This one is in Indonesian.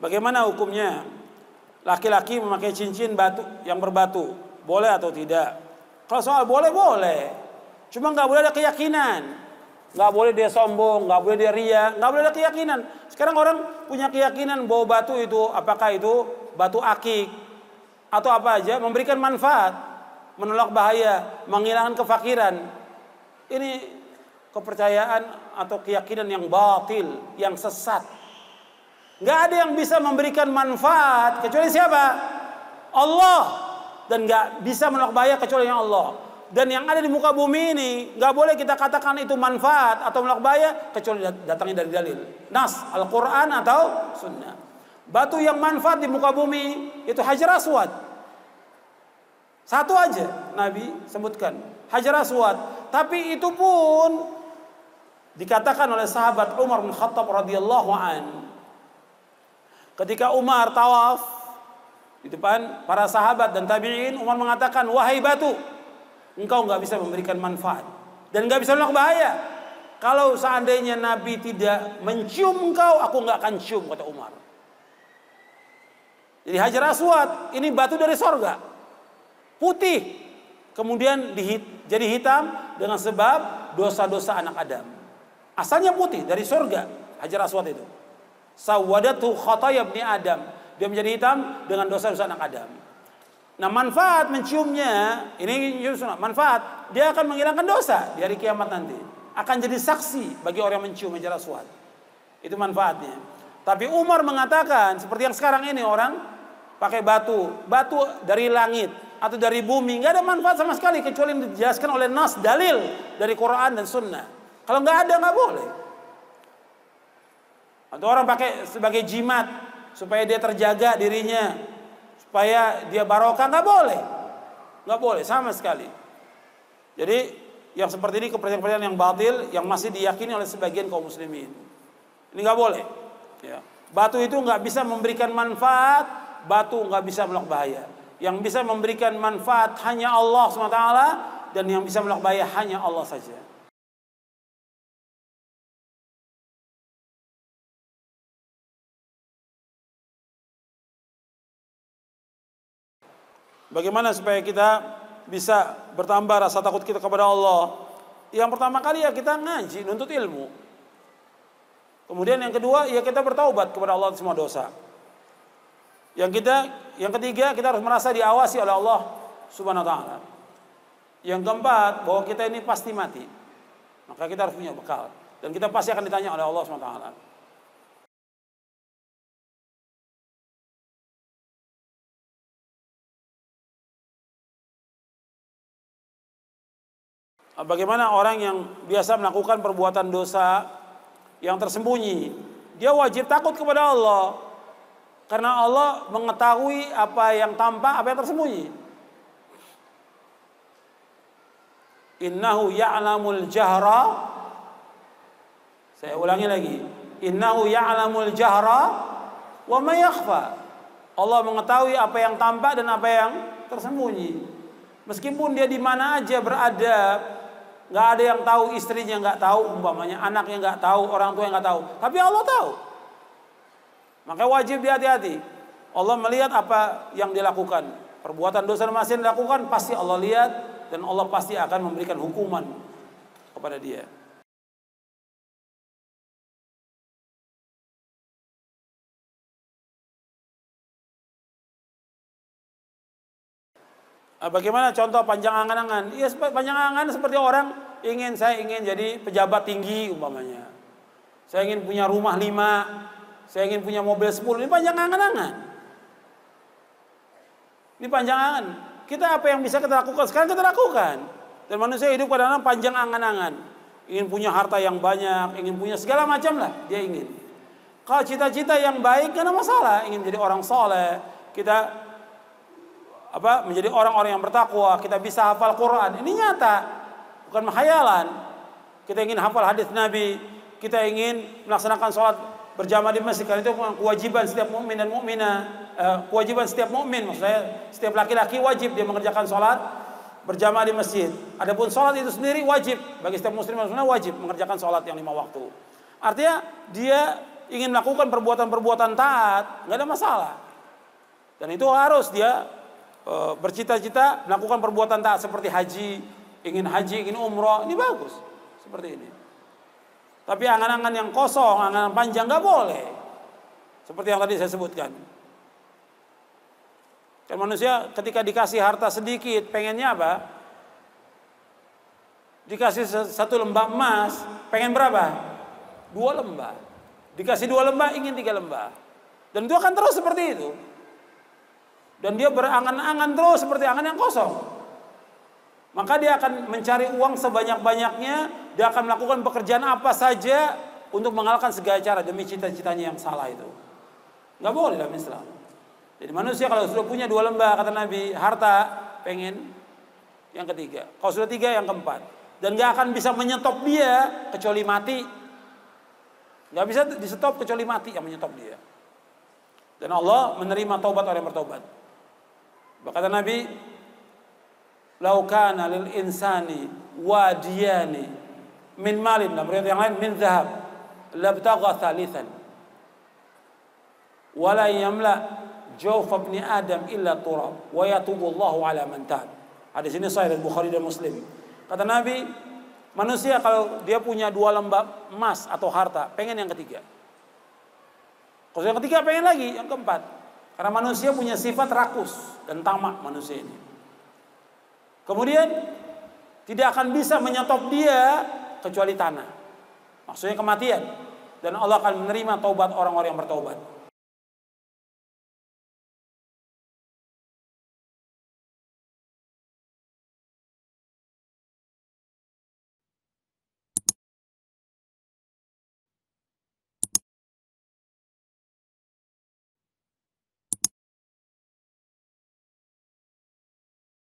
Bagaimana hukumnya? Laki-laki memakai cincin batu yang berbatu, boleh atau tidak? Kalau soal boleh boleh, cuma nggak boleh ada keyakinan. Nggak boleh dia sombong, nggak boleh dia ria, nggak boleh ada keyakinan. Sekarang orang punya keyakinan bahwa batu itu apakah itu batu akik atau apa aja memberikan manfaat, menolak bahaya, menghilangkan kefakiran. Ini kepercayaan atau keyakinan yang batil, yang sesat. Nggak ada yang bisa memberikan manfaat kecuali siapa? Allah. Dan nggak bisa menolak bahaya kecuali yang Allah. Dan yang ada di muka bumi ini nggak boleh kita katakan itu manfaat atau menolak bahaya kecuali datangnya dari dalil. Nas, Al-Quran atau Sunnah. Batu yang manfaat di muka bumi itu Hajar Aswad. Satu aja Nabi sebutkan Hajar Aswad. Tapi itu pun dikatakan oleh sahabat Umar bin Khattab radhiyallahu anhu Ketika Umar tawaf di depan para sahabat dan tabiin, Umar mengatakan, wahai batu, engkau nggak bisa memberikan manfaat dan nggak bisa menolak bahaya. Kalau seandainya Nabi tidak mencium engkau, aku nggak akan cium, kata Umar. Jadi Hajar Aswad ini batu dari sorga, putih, kemudian dihit, jadi hitam dengan sebab dosa-dosa anak Adam. Asalnya putih dari sorga Hajar Aswad itu. Sawadatu khataya ibni Adam. Dia menjadi hitam dengan dosa-dosa anak Adam. Nah manfaat menciumnya, ini sunnah, manfaat, dia akan menghilangkan dosa di hari kiamat nanti. Akan jadi saksi bagi orang yang mencium hajar aswad. Itu manfaatnya. Tapi Umar mengatakan, seperti yang sekarang ini orang pakai batu, batu dari langit atau dari bumi, nggak ada manfaat sama sekali kecuali yang dijelaskan oleh nas dalil dari Quran dan Sunnah. Kalau nggak ada nggak boleh. Atau orang pakai sebagai jimat supaya dia terjaga dirinya, supaya dia barokah nggak boleh, nggak boleh sama sekali. Jadi yang seperti ini kepercayaan-kepercayaan yang batil yang masih diyakini oleh sebagian kaum muslimin. Ini nggak boleh. Ya. Batu itu nggak bisa memberikan manfaat, batu nggak bisa melakukan bahaya. Yang bisa memberikan manfaat hanya Allah SWT dan yang bisa melakukan bahaya hanya Allah saja. Bagaimana supaya kita bisa bertambah rasa takut kita kepada Allah? Yang pertama kali ya kita ngaji, nuntut ilmu. Kemudian yang kedua ya kita bertaubat kepada Allah semua dosa. Yang kita yang ketiga kita harus merasa diawasi oleh Allah Subhanahu wa taala. Yang keempat, bahwa kita ini pasti mati. Maka kita harus punya bekal dan kita pasti akan ditanya oleh Allah Subhanahu wa taala. Bagaimana orang yang biasa melakukan perbuatan dosa yang tersembunyi, dia wajib takut kepada Allah karena Allah mengetahui apa yang tampak, apa yang tersembunyi. Innahu ya'lamul jahra. Saya ulangi lagi. Innahu ya'lamul jahra wa ma yakhfa. Allah mengetahui apa yang tampak dan apa yang tersembunyi. Meskipun dia di mana aja berada, Nggak ada yang tahu istrinya nggak tahu, umpamanya anaknya nggak tahu, orang tua yang nggak tahu. Tapi Allah tahu. maka wajib dihati-hati. Allah melihat apa yang dilakukan. Perbuatan dosa dan dilakukan pasti Allah lihat dan Allah pasti akan memberikan hukuman kepada dia. Ah, bagaimana contoh panjang angan-angan? Ya panjang angan seperti orang ingin saya ingin jadi pejabat tinggi umpamanya. Saya ingin punya rumah lima, saya ingin punya mobil sepuluh. Ini panjang angan-angan. Ini panjang angan. Kita apa yang bisa kita lakukan sekarang kita lakukan. Dan manusia hidup kadang-kadang panjang angan-angan. Ingin punya harta yang banyak, ingin punya segala macam lah dia ingin. Kalau cita-cita yang baik karena masalah, ingin jadi orang soleh, kita apa menjadi orang-orang yang bertakwa, kita bisa hafal Quran. Ini nyata, bukan khayalan. Kita ingin hafal hadis Nabi, kita ingin melaksanakan sholat berjamaah di masjid karena itu kewajiban setiap mukmin dan mukminah eh, kewajiban setiap mukmin maksudnya setiap laki-laki wajib dia mengerjakan sholat berjamaah di masjid adapun sholat itu sendiri wajib bagi setiap muslim dan wajib mengerjakan sholat yang lima waktu artinya dia ingin melakukan perbuatan-perbuatan taat nggak ada masalah dan itu harus dia Eh, bercita-cita melakukan perbuatan taat seperti haji, ingin haji, ingin umroh, ini bagus. Seperti ini. Tapi angan-angan yang kosong, angan panjang nggak boleh. Seperti yang tadi saya sebutkan. Kan manusia ketika dikasih harta sedikit, pengennya apa? Dikasih satu lembah emas, pengen berapa? Dua lembah. Dikasih dua lembah, ingin tiga lembah. Dan itu akan terus seperti itu dan dia berangan-angan terus seperti angan yang kosong. Maka dia akan mencari uang sebanyak-banyaknya, dia akan melakukan pekerjaan apa saja untuk mengalahkan segala cara demi cita-citanya yang salah itu. Gak boleh dalam Islam. Jadi manusia kalau sudah punya dua lembah, kata Nabi, harta pengen yang ketiga. Kalau sudah tiga, yang keempat. Dan gak akan bisa menyetop dia kecuali mati. Gak bisa disetop kecuali mati yang menyetop dia. Dan Allah menerima taubat orang yang bertobat. Berkata Nabi, "Lau kana lil insani wadiyani min malin" dalam riwayat yang lain min zahab, labtagha thalithan. Wala yamla jawf ibn Adam illa turab wa yatubu Allahu ala man tab. Hadis ini sahih dari Bukhari dan Muslim. Kata Nabi, manusia kalau dia punya dua lembab emas atau harta, pengen yang ketiga. Kalau yang ketiga pengen lagi, yang keempat. Karena manusia punya sifat rakus dan tamak manusia ini. Kemudian tidak akan bisa menyetop dia kecuali tanah. Maksudnya kematian. Dan Allah akan menerima taubat orang-orang yang bertaubat.